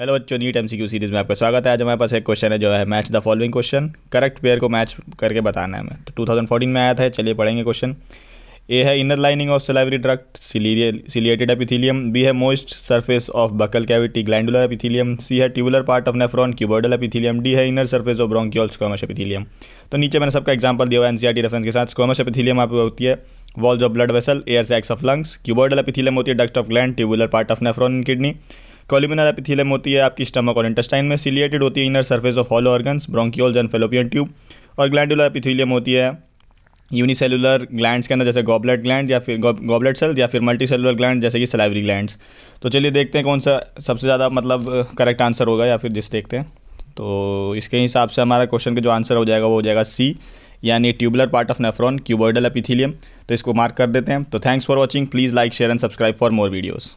hello बच्चों NEET MCQ series में आपका स्वागत है आज हमारे पास एक क्वेश्चन है जो है match the following question correct pair को मैच करके बताना है हमें तो 2014 में आया था चलिए पढ़ेंगे क्वेश्चन ए है inner lining of salivary duct ciliated epithelium B है most surface of buccal cavity glandular epithelium C है tubular part of nephron cuboidal epithelium D है inner surface of bronchial squamous epithelium तो नीचे मैंने सबका example दिया हुआ एनसीआर रेफरेंस के साथ स्कोमस एपिथिलियम आप होती है walls of blood vessel air sacs of lungs cuboidal epithelium होती है duct of gland tubular part of nephron kidney columnar epithelium होती है आपकी स्टमक और इंटेस्टाइन में सिलिएटेड होती है inner surface of hollow organs bronchioles and fallopian tube और ग्लैंडुलर एपिथीलियम होती है यूनिसेलुलर ग्लैंड्स के अंदर जैसे गॉबलेट ग्लैंड या फिर गॉबलेट सेल्स या फिर मल्टी सेलुलर ग्लैंड जैसे कि सलाइवरी ग्लैंड्स तो चलिए देखते हैं कौन सा सबसे ज़्यादा मतलब करेक्ट आंसर होगा या फिर जिस देखते हैं तो इसके हिसाब से हमारा क्वेश्चन का जो आंसर हो जाएगा वो हो जाएगा सी यानी tubular part of nephron cuboidal epithelium तो इसको मार्क कर देते हैं तो thanks for watching please like share and subscribe for more videos